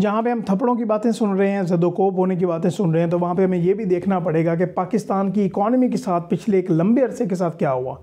जहाँ पे हम थप्पड़ों की बातें सुन रहे हैं जदोकोप होने की बातें सुन रहे हैं तो वहाँ पे हमें ये भी देखना पड़ेगा कि पाकिस्तान की इकॉनमी के साथ पिछले एक लंबे अरसे के साथ क्या हुआ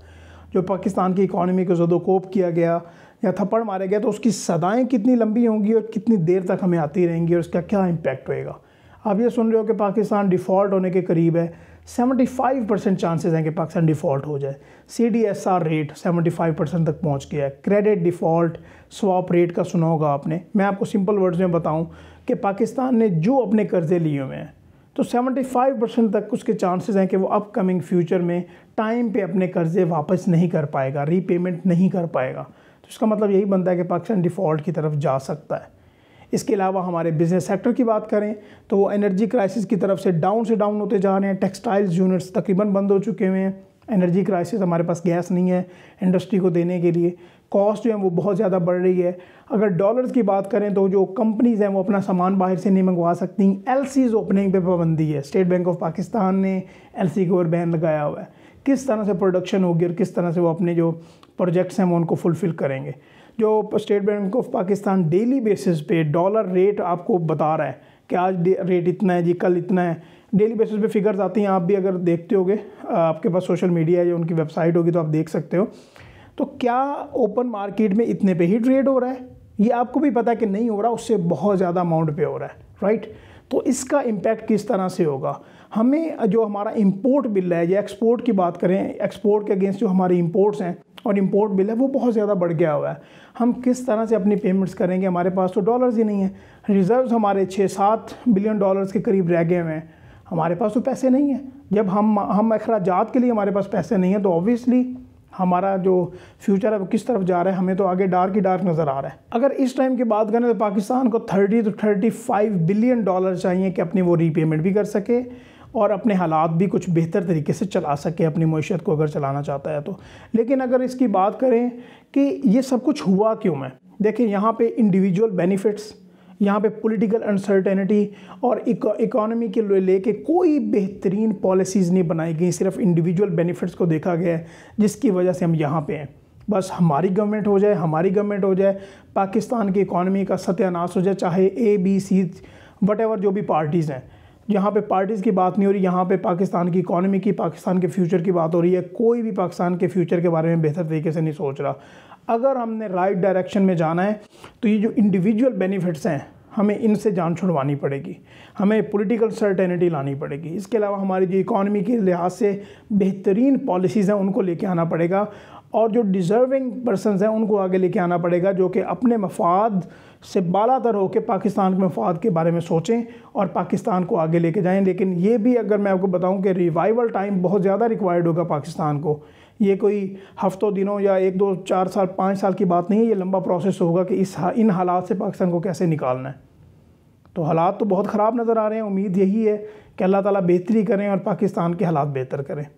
जो पाकिस्तान की इकॉनमी को जदोकोप किया गया या थप्पड़ मारे गए तो उसकी सदाएँ कितनी लंबी होंगी और कितनी देर तक हमें आती रहेंगी और उसका क्या इम्पैक्ट होएगा आप ये सुन रहे हो कि पाकिस्तान डिफ़ॉल्ट होने के करीब है 75 परसेंट चांसेज हैं कि पाकिस्तान डिफ़ॉल्ट हो जाए C D S R rate 75 percent तक पहुंच गया है क्रेडिट डिफ़ॉल्ट स्वाप रेट का सुना होगा आपने मैं आपको सिंपल वर्ड्स में बताऊं कि पाकिस्तान ने जो अपने कर्जे लिए हुए हैं तो 75 परसेंट तक उसके चांसेस हैं कि वो अपकमिंग फ्यूचर में टाइम पर अपने कर्जे वापस नहीं कर पाएगा रीपेमेंट नहीं कर पाएगा तो इसका मतलब यही बनता है कि पाकिस्तान डिफ़ॉल्ट की तरफ जा सकता है इसके अलावा हमारे बिजनेस सेक्टर की बात करें तो वो एनर्जी क्राइसिस की तरफ से डाउन से डाउन होते जा रहे हैं टेक्सटाइल्स यूनिट्स तकरीबन बंद हो चुके हुए हैं एनर्जी क्राइसिस हमारे पास गैस नहीं है इंडस्ट्री को देने के लिए कॉस्ट जो है वो बहुत ज़्यादा बढ़ रही है अगर डॉलर्स की बात करें तो जो कंपनीज़ हैं वो अपना सामान बाहर से नहीं मंगवा सकती एल ओपनिंग पे पाबंदी है स्टेट बैंक ऑफ पाकिस्तान ने एल के ऊपर बैन लगाया हुआ है किस तरह से प्रोडक्शन होगी और किस तरह से वो अपने जो प्रोजेक्ट्स हैं वो उनको फुलफ़िल करेंगे जो State Bank of Pakistan daily basis पे डॉलर रेट आपको बता रहा है कि आज रेट इतना है जी कल इतना है डेली बेसिस पे फिगर्स आती हैं आप भी अगर देखते होगे आपके पास सोशल मीडिया या उनकी वेबसाइट होगी तो आप देख सकते हो तो क्या ओपन मार्केट में इतने पे ही ट्रेड हो रहा है ये आपको भी पता है कि नहीं हो रहा उससे बहुत ज़्यादा अमाउंट पे हो रहा है राइट तो इसका इम्पैक्ट किस तरह से होगा हमें जो हमारा इम्पोर्ट बिल है या एक्सपोर्ट की बात करें एक्सपोर्ट के अगेंस्ट जो हमारे इम्पोर्ट्स हैं और इम्पोर्ट बिल है वो बहुत ज़्यादा बढ़ गया हुआ है हम किस तरह से अपनी पेमेंट्स करेंगे हमारे पास तो डॉलर्स ही नहीं है रिज़र्व्स हमारे छः सात बिलियन डॉलर्स के करीब रह गए हुए हैं हमारे पास तो पैसे नहीं हैं जब हम हम अखराज के लिए हमारे पास पैसे नहीं हैं तो ऑब्वियसली हमारा जो फ्यूचर है वो किस तरफ जा रहा है हमें तो आगे डार्क ही डार्क नज़र आ रहा है अगर इस टाइम की बात करें तो पाकिस्तान को थर्टी तो थर्टी फाइव बिलियन डॉलर चाहिए कि अपनी वो रीपेमेंट भी कर सके और अपने हालात भी कुछ बेहतर तरीके से चला सके अपनी मीशत को अगर चलाना चाहता है तो लेकिन अगर इसकी बात करें कि ये सब कुछ हुआ क्यों मैं देखें यहाँ पे इंडिविजुअल बेनिफिट्स यहाँ पे पॉलिटिकल अनसर्टेनिटी और इकोनॉमी के लेके कोई बेहतरीन पॉलिसीज़ नहीं बनाई गई सिर्फ इंडिविजुअल बेनिफिट्स को देखा गया है जिसकी वजह से हम यहाँ पे हैं बस हमारी गवर्नमेंट हो जाए हमारी गवर्नमेंट हो जाए पाकिस्तान की इकॉनमी का सत्यानाश हो जाए चाहे ए बी सी वट जो भी पार्टीज़ हैं यहाँ पे पार्टीज़ की बात नहीं हो रही यहाँ पे पाकिस्तान की इकानमी की पाकिस्तान के फ्यूचर की बात हो रही है कोई भी पाकिस्तान के फ्यूचर के बारे में बेहतर तरीके से नहीं सोच रहा अगर हमने राइट डायरेक्शन में जाना है तो ये जो इंडिविजुअल बेनिफिट्स हैं हमें इनसे जान छुड़वानी पड़ेगी हमें पॉलिटिकल सर्टेनिटी लानी पड़ेगी इसके अलावा हमारी जो इकॉनमी के लिहाज से बेहतरीन पॉलिसीज़ हैं उनको लेके आना पड़ेगा और जो डिज़र्विंग पर्सन हैं उनको आगे लेके आना पड़ेगा जो कि अपने मफाद से बाला तर होकर पाकिस्तान के मफाद के बारे में सोचें और पाकिस्तान को आगे लेके जाएं लेकिन ये भी अगर मैं आपको बताऊं कि रिवाइवल टाइम बहुत ज़्यादा रिक्वायर्ड होगा पाकिस्तान को ये कोई हफ्तों दिनों या एक दो चार साल पाँच साल की बात नहीं है ये लंबा प्रोसेस होगा कि इस इन हालात से पाकिस्तान को कैसे निकालना है तो हालात तो बहुत ख़राब नज़र आ रहे हैं उम्मीद यही है कि अल्लाह ताला बेहतरी करें और पाकिस्तान के हालात बेहतर करें